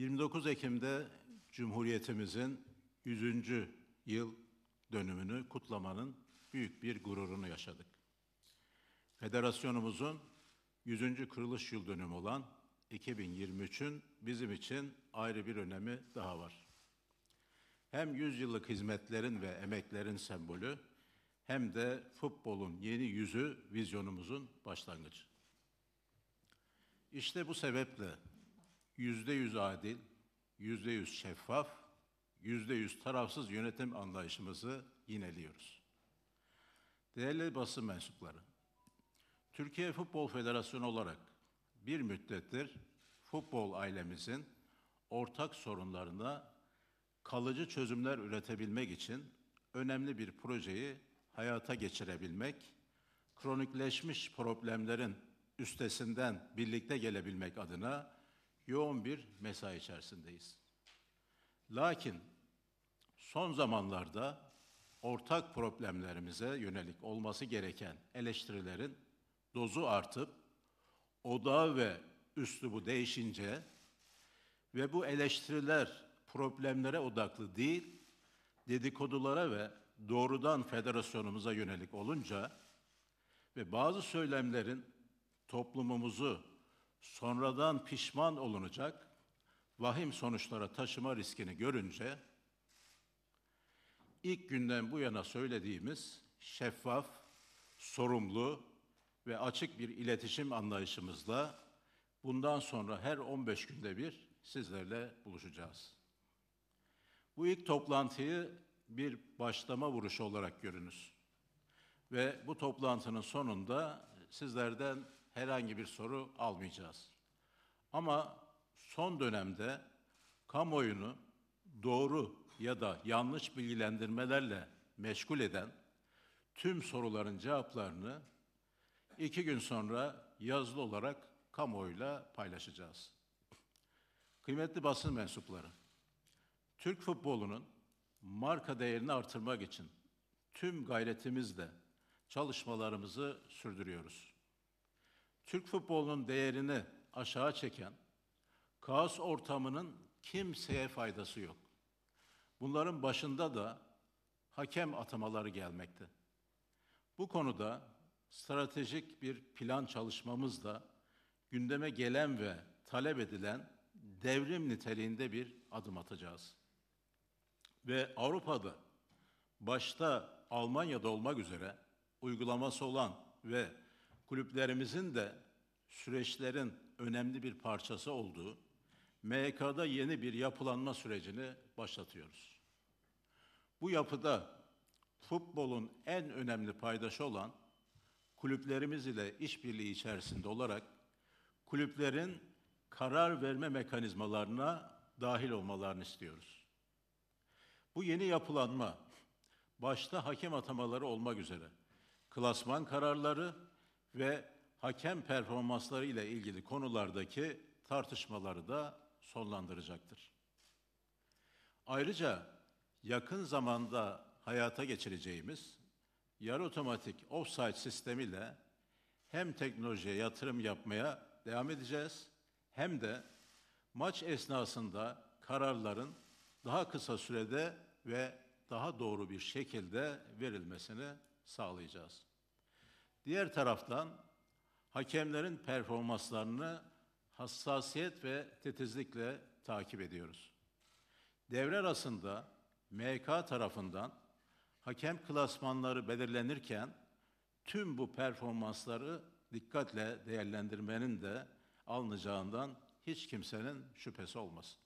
29 Ekim'de Cumhuriyetimizin 100. yıl dönümünü kutlamanın büyük bir gururunu yaşadık. Federasyonumuzun 100. kuruluş yıl dönümü olan 2023'ün bizim için ayrı bir önemi daha var. Hem 100 yıllık hizmetlerin ve emeklerin sembolü hem de futbolun yeni yüzü vizyonumuzun başlangıcı. İşte bu sebeple yüzde yüz adil, yüzde yüz şeffaf, yüzde yüz tarafsız yönetim anlayışımızı yineliyoruz. Değerli basın mensupları, Türkiye Futbol Federasyonu olarak bir müddettir futbol ailemizin ortak sorunlarına kalıcı çözümler üretebilmek için önemli bir projeyi hayata geçirebilmek, kronikleşmiş problemlerin üstesinden birlikte gelebilmek adına yoğun bir mesai içerisindeyiz. Lakin son zamanlarda ortak problemlerimize yönelik olması gereken eleştirilerin dozu artıp oda ve üslubu değişince ve bu eleştiriler problemlere odaklı değil, dedikodulara ve doğrudan federasyonumuza yönelik olunca ve bazı söylemlerin toplumumuzu sonradan pişman olunacak vahim sonuçlara taşıma riskini görünce ilk günden bu yana söylediğimiz şeffaf, sorumlu ve açık bir iletişim anlayışımızla bundan sonra her 15 günde bir sizlerle buluşacağız. Bu ilk toplantıyı bir başlama vuruşu olarak görünüz. Ve bu toplantının sonunda sizlerden herhangi bir soru almayacağız. Ama son dönemde kamuoyunu doğru ya da yanlış bilgilendirmelerle meşgul eden tüm soruların cevaplarını iki gün sonra yazılı olarak kamuoyuyla paylaşacağız. Kıymetli basın mensupları, Türk futbolunun marka değerini artırmak için tüm gayretimizle çalışmalarımızı sürdürüyoruz. Türk futbolunun değerini aşağı çeken kaos ortamının kimseye faydası yok. Bunların başında da hakem atamaları gelmekte. Bu konuda stratejik bir plan çalışmamızda gündeme gelen ve talep edilen devrim niteliğinde bir adım atacağız. Ve Avrupa'da başta Almanya'da olmak üzere uygulaması olan ve kulüplerimizin de süreçlerin önemli bir parçası olduğu MK'da yeni bir yapılanma sürecini başlatıyoruz. Bu yapıda futbolun en önemli paydaşı olan kulüplerimiz ile işbirliği içerisinde olarak kulüplerin karar verme mekanizmalarına dahil olmalarını istiyoruz. Bu yeni yapılanma başta hakem atamaları olmak üzere klasman kararları ve hakem performansları ile ilgili konulardaki tartışmaları da sonlandıracaktır. Ayrıca yakın zamanda hayata geçireceğimiz yarı otomatik offside sistemiyle hem teknolojiye yatırım yapmaya devam edeceğiz hem de maç esnasında kararların daha kısa sürede ve daha doğru bir şekilde verilmesini sağlayacağız. Diğer taraftan hakemlerin performanslarını hassasiyet ve titizlikle takip ediyoruz. Devre arasında MK tarafından hakem klasmanları belirlenirken tüm bu performansları dikkatle değerlendirmenin de alınacağından hiç kimsenin şüphesi olmasın.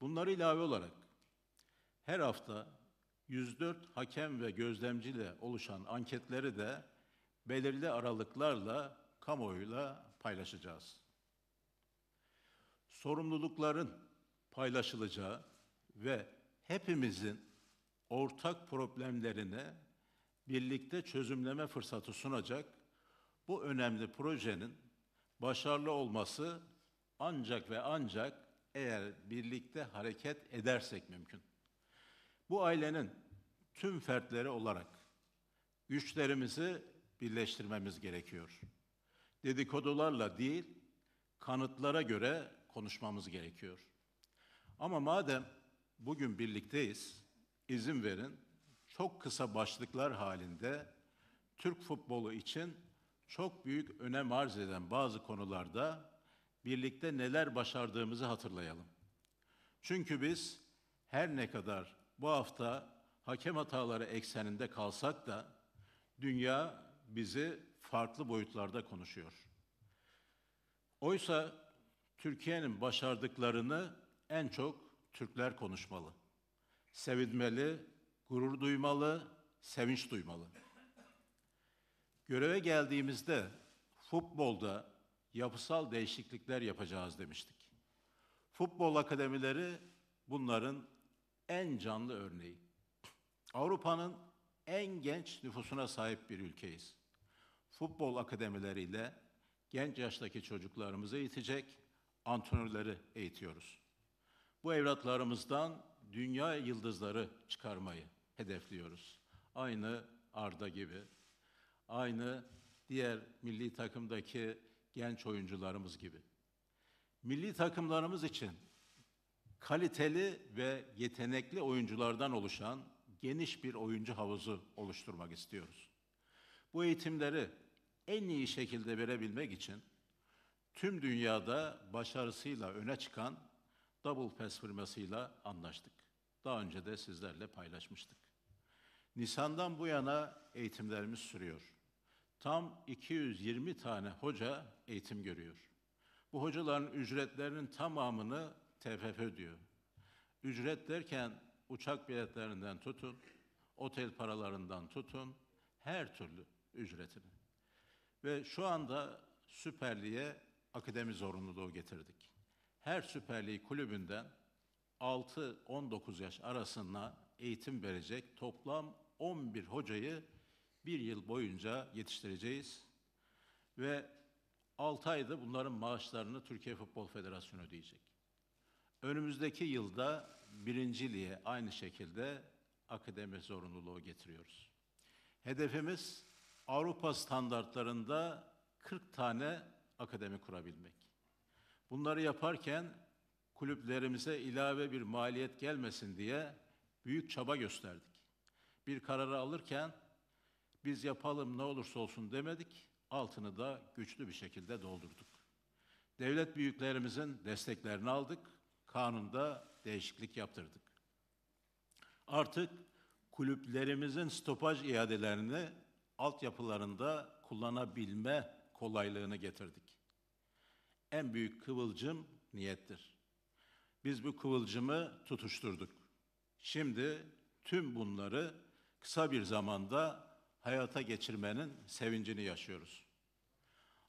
Bunları ilave olarak her hafta 104 hakem ve gözlemciyle oluşan anketleri de belirli aralıklarla kamuoyuyla paylaşacağız. Sorumlulukların paylaşılacağı ve hepimizin ortak problemlerine birlikte çözümleme fırsatı sunacak bu önemli projenin başarılı olması ancak ve ancak eğer birlikte hareket edersek mümkün. Bu ailenin tüm fertleri olarak güçlerimizi birleştirmemiz gerekiyor. Dedikodularla değil, kanıtlara göre konuşmamız gerekiyor. Ama madem bugün birlikteyiz, izin verin çok kısa başlıklar halinde Türk futbolu için çok büyük önem arz eden bazı konularda birlikte neler başardığımızı hatırlayalım. Çünkü biz her ne kadar bu hafta hakem hataları ekseninde kalsak da dünya bizi farklı boyutlarda konuşuyor. Oysa Türkiye'nin başardıklarını en çok Türkler konuşmalı. Sevinmeli, gurur duymalı, sevinç duymalı. Göreve geldiğimizde futbolda yapısal değişiklikler yapacağız demiştik. Futbol akademileri bunların en canlı örneği. Avrupa'nın en genç nüfusuna sahip bir ülkeyiz futbol akademileriyle genç yaştaki çocuklarımızı eğitecek antrenörleri eğitiyoruz. Bu evlatlarımızdan dünya yıldızları çıkarmayı hedefliyoruz. Aynı Arda gibi, aynı diğer milli takımdaki genç oyuncularımız gibi. Milli takımlarımız için kaliteli ve yetenekli oyunculardan oluşan geniş bir oyuncu havuzu oluşturmak istiyoruz. Bu eğitimleri en iyi şekilde verebilmek için tüm dünyada başarısıyla öne çıkan Double Pass firmasıyla anlaştık. Daha önce de sizlerle paylaşmıştık. Nisan'dan bu yana eğitimlerimiz sürüyor. Tam 220 tane hoca eğitim görüyor. Bu hocaların ücretlerinin tamamını TFF ödüyor. Ücret derken uçak biletlerinden tutun, otel paralarından tutun, her türlü ücretini. Ve şu anda Süper akademi zorunluluğu getirdik. Her Süper kulübünden 6-19 yaş arasında eğitim verecek toplam 11 hocayı bir yıl boyunca yetiştireceğiz. Ve 6 ayda bunların maaşlarını Türkiye Futbol Federasyonu ödeyecek. Önümüzdeki yılda birinciliğe aynı şekilde akademi zorunluluğu getiriyoruz. Hedefimiz Avrupa standartlarında 40 tane akademi kurabilmek. Bunları yaparken kulüplerimize ilave bir maliyet gelmesin diye büyük çaba gösterdik. Bir kararı alırken biz yapalım ne olursa olsun demedik, altını da güçlü bir şekilde doldurduk. Devlet büyüklerimizin desteklerini aldık, kanunda değişiklik yaptırdık. Artık kulüplerimizin stopaj iadelerini altyapılarında kullanabilme kolaylığını getirdik. En büyük kıvılcım niyettir. Biz bu kıvılcımı tutuşturduk. Şimdi tüm bunları kısa bir zamanda hayata geçirmenin sevincini yaşıyoruz.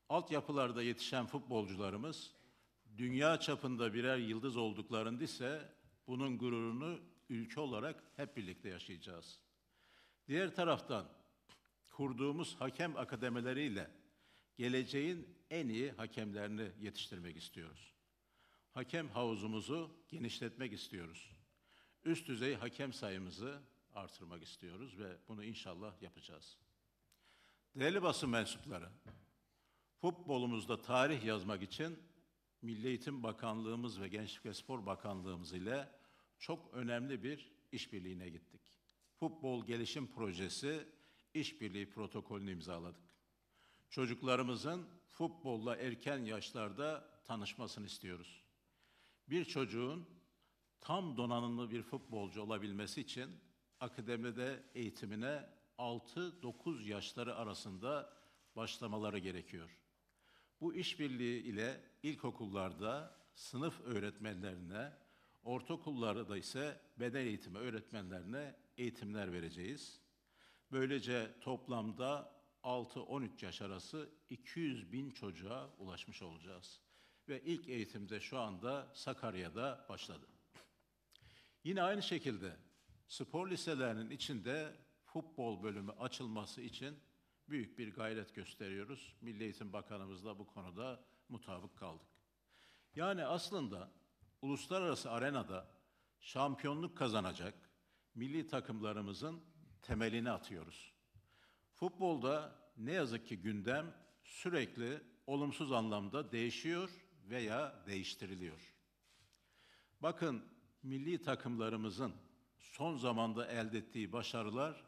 Altyapılarda yetişen futbolcularımız dünya çapında birer yıldız olduklarında ise bunun gururunu ülke olarak hep birlikte yaşayacağız. Diğer taraftan kurduğumuz hakem akademileriyle geleceğin en iyi hakemlerini yetiştirmek istiyoruz. Hakem havuzumuzu genişletmek istiyoruz. Üst düzey hakem sayımızı artırmak istiyoruz ve bunu inşallah yapacağız. Değerli basın mensupları, futbolumuzda tarih yazmak için Milli Eğitim Bakanlığımız ve Gençlik ve Spor Bakanlığımız ile çok önemli bir işbirliğine gittik. Futbol Gelişim Projesi işbirliği protokolünü imzaladık. Çocuklarımızın futbolla erken yaşlarda tanışmasını istiyoruz. Bir çocuğun tam donanımlı bir futbolcu olabilmesi için akademide eğitimine 6-9 yaşları arasında başlamaları gerekiyor. Bu işbirliği ile ilkokullarda sınıf öğretmenlerine, ortaokullarda ise beden eğitimi öğretmenlerine eğitimler vereceğiz. Böylece toplamda 6-13 yaş arası 200 bin çocuğa ulaşmış olacağız. Ve ilk eğitimde şu anda Sakarya'da başladı. Yine aynı şekilde spor liselerinin içinde futbol bölümü açılması için büyük bir gayret gösteriyoruz. Milli Eğitim Bakanımızla bu konuda mutabık kaldık. Yani aslında uluslararası arenada şampiyonluk kazanacak milli takımlarımızın temelini atıyoruz. Futbolda ne yazık ki gündem sürekli olumsuz anlamda değişiyor veya değiştiriliyor. Bakın milli takımlarımızın son zamanda elde ettiği başarılar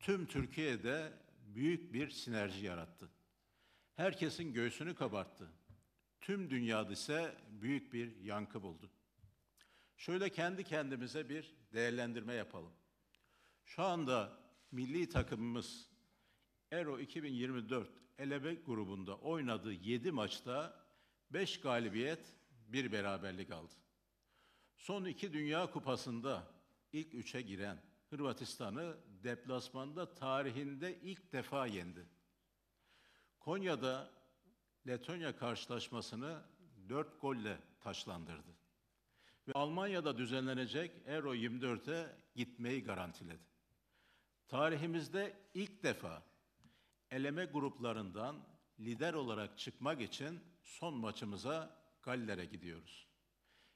tüm Türkiye'de büyük bir sinerji yarattı. Herkesin göğsünü kabarttı. Tüm dünyada ise büyük bir yankı buldu. Şöyle kendi kendimize bir değerlendirme yapalım. Şu anda milli takımımız Euro 2024 eleme grubunda oynadığı 7 maçta 5 galibiyet, 1 beraberlik aldı. Son iki Dünya Kupası'nda ilk üçe giren Hırvatistan'ı deplasmanda tarihinde ilk defa yendi. Konya'da Letonya karşılaşmasını 4 golle taşlandırdı. Ve Almanya'da düzenlenecek Euro 24'e gitmeyi garantiledi. Tarihimizde ilk defa eleme gruplarından lider olarak çıkmak için son maçımıza Galler'e gidiyoruz.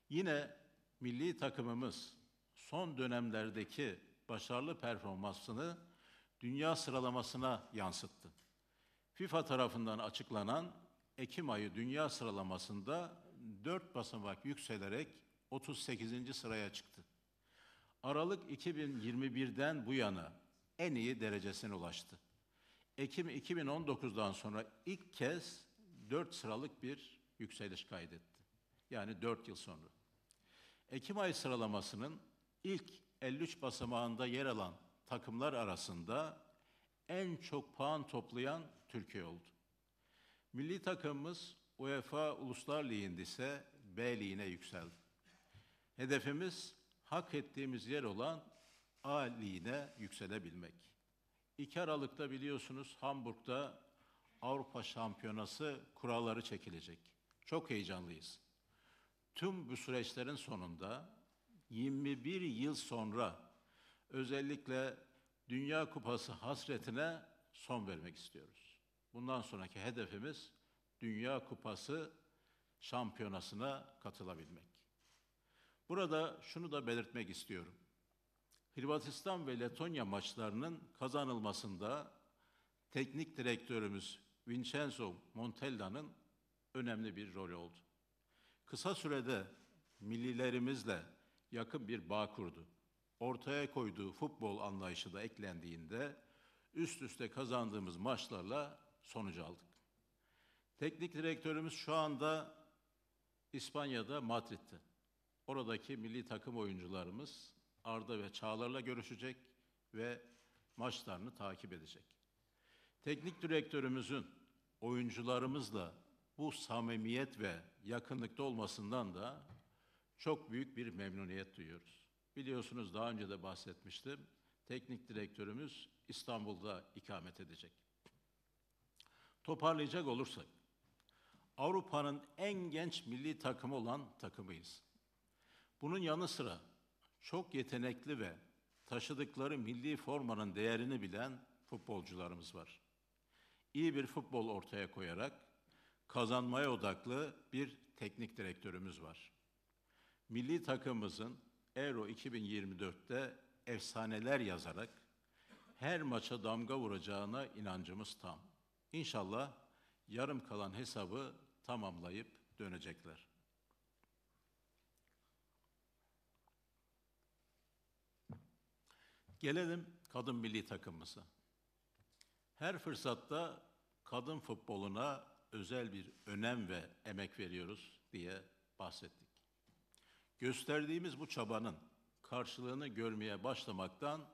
Yine milli takımımız son dönemlerdeki başarılı performansını dünya sıralamasına yansıttı. FIFA tarafından açıklanan Ekim ayı dünya sıralamasında 4 basamak yükselerek 38. sıraya çıktı. Aralık 2021'den bu yana en iyi derecesine ulaştı. Ekim 2019'dan sonra ilk kez 4 sıralık bir yükseliş kaydetti. Yani 4 yıl sonra. Ekim ayı sıralamasının ilk 53 basamağında yer alan takımlar arasında en çok puan toplayan Türkiye oldu. Milli takımımız UEFA Uluslar Ligi'nde ise B Ligi'ne yükseldi. Hedefimiz hak ettiğimiz yer olan aline yükselebilmek. 2 Aralık'ta biliyorsunuz Hamburg'da Avrupa Şampiyonası kuralları çekilecek. Çok heyecanlıyız. Tüm bu süreçlerin sonunda 21 yıl sonra özellikle Dünya Kupası hasretine son vermek istiyoruz. Bundan sonraki hedefimiz Dünya Kupası şampiyonasına katılabilmek. Burada şunu da belirtmek istiyorum. Hırvatistan ve Letonya maçlarının kazanılmasında teknik direktörümüz Vincenzo Montella'nın önemli bir rolü oldu. Kısa sürede millilerimizle yakın bir bağ kurdu. Ortaya koyduğu futbol anlayışı da eklendiğinde üst üste kazandığımız maçlarla sonucu aldık. Teknik direktörümüz şu anda İspanya'da Madrid'de. Oradaki milli takım oyuncularımız Arda ve Çağlar'la görüşecek ve maçlarını takip edecek. Teknik direktörümüzün oyuncularımızla bu samimiyet ve yakınlıkta olmasından da çok büyük bir memnuniyet duyuyoruz. Biliyorsunuz daha önce de bahsetmiştim. Teknik direktörümüz İstanbul'da ikamet edecek. Toparlayacak olursak, Avrupa'nın en genç milli takımı olan takımıyız. Bunun yanı sıra çok yetenekli ve taşıdıkları milli formanın değerini bilen futbolcularımız var. İyi bir futbol ortaya koyarak kazanmaya odaklı bir teknik direktörümüz var. Milli takımımızın Euro 2024'te efsaneler yazarak her maça damga vuracağına inancımız tam. İnşallah yarım kalan hesabı tamamlayıp dönecekler. Gelelim kadın milli takımımıza. Her fırsatta kadın futboluna özel bir önem ve emek veriyoruz diye bahsettik. Gösterdiğimiz bu çabanın karşılığını görmeye başlamaktan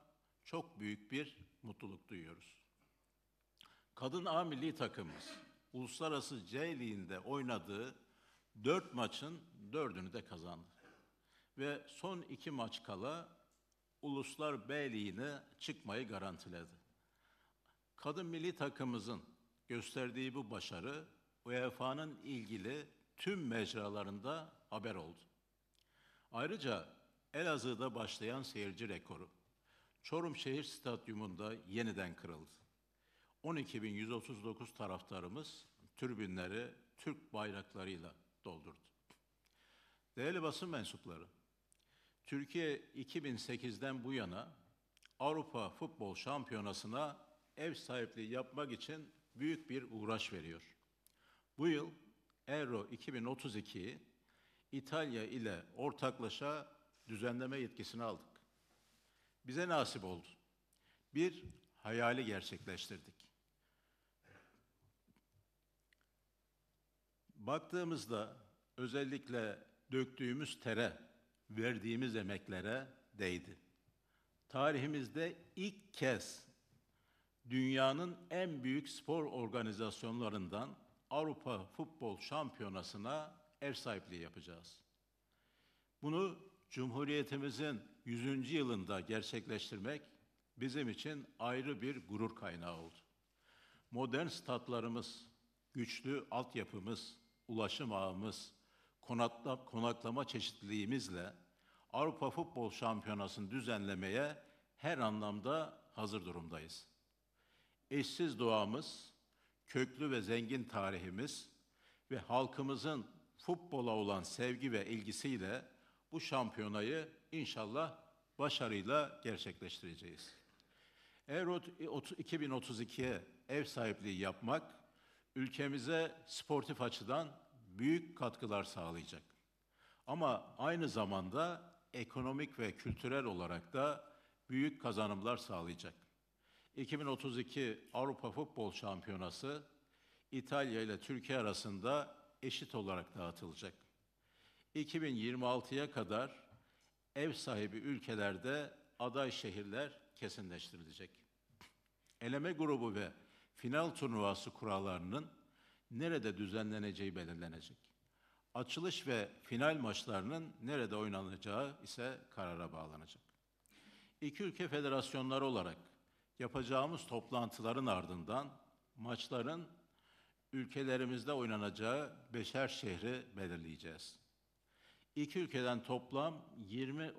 çok büyük bir mutluluk duyuyoruz. Kadın A milli takımımız uluslararası C liginde oynadığı dört maçın dördünü de kazandı. Ve son iki maç kala Uluslar B çıkmayı garantiledi. Kadın milli takımımızın gösterdiği bu başarı UEFA'nın ilgili tüm mecralarında haber oldu. Ayrıca Elazığ'da başlayan seyirci rekoru Çorum Şehir Stadyumunda yeniden kırıldı. 12.139 taraftarımız tribünleri Türk bayraklarıyla doldurdu. Değerli basın mensupları, Türkiye 2008'den bu yana Avrupa Futbol Şampiyonası'na ev sahipliği yapmak için büyük bir uğraş veriyor. Bu yıl Euro 2032 İtalya ile ortaklaşa düzenleme yetkisini aldık. Bize nasip oldu. Bir hayali gerçekleştirdik. Baktığımızda özellikle döktüğümüz tere verdiğimiz emeklere değdi. Tarihimizde ilk kez dünyanın en büyük spor organizasyonlarından Avrupa Futbol Şampiyonası'na ev sahipliği yapacağız. Bunu Cumhuriyetimizin 100. yılında gerçekleştirmek bizim için ayrı bir gurur kaynağı oldu. Modern statlarımız, güçlü altyapımız, ulaşım ağımız, konakla, konaklama çeşitliliğimizle Avrupa Futbol Şampiyonası'nı düzenlemeye her anlamda hazır durumdayız. Eşsiz doğamız, köklü ve zengin tarihimiz ve halkımızın futbola olan sevgi ve ilgisiyle bu şampiyonayı inşallah başarıyla gerçekleştireceğiz. Euro 2032'ye ev sahipliği yapmak, ülkemize sportif açıdan büyük katkılar sağlayacak. Ama aynı zamanda ekonomik ve kültürel olarak da büyük kazanımlar sağlayacak. 2032 Avrupa Futbol Şampiyonası İtalya ile Türkiye arasında eşit olarak dağıtılacak. 2026'ya kadar ev sahibi ülkelerde aday şehirler kesinleştirilecek. Eleme grubu ve final turnuvası kurallarının nerede düzenleneceği belirlenecek. Açılış ve final maçlarının nerede oynanacağı ise karara bağlanacak. İki ülke federasyonları olarak yapacağımız toplantıların ardından maçların ülkelerimizde oynanacağı beşer şehri belirleyeceğiz. İki ülkeden toplam 20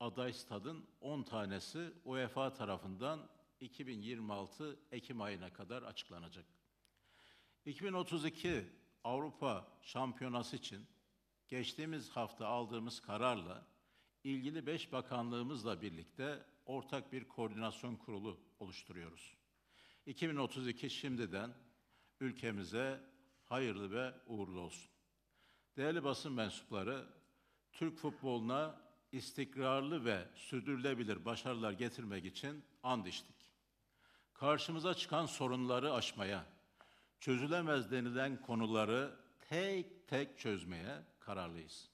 aday stadın 10 tanesi UEFA tarafından 2026 Ekim ayına kadar açıklanacak. 2032 Avrupa Şampiyonası için geçtiğimiz hafta aldığımız kararla ilgili beş bakanlığımızla birlikte ortak bir koordinasyon kurulu oluşturuyoruz. 2032 şimdiden ülkemize hayırlı ve uğurlu olsun. Değerli basın mensupları, Türk futboluna istikrarlı ve sürdürülebilir başarılar getirmek için and içtik. Karşımıza çıkan sorunları aşmaya, çözülemez denilen konuları tek tek çözmeye kararlıyız.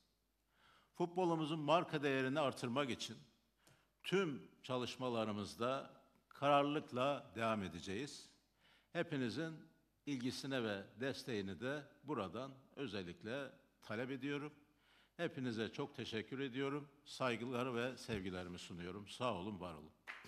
Futbolumuzun marka değerini artırmak için tüm çalışmalarımızda kararlılıkla devam edeceğiz. Hepinizin ilgisine ve desteğini de buradan özellikle talep ediyorum. Hepinize çok teşekkür ediyorum. saygılar ve sevgilerimi sunuyorum. Sağ olun, var olun.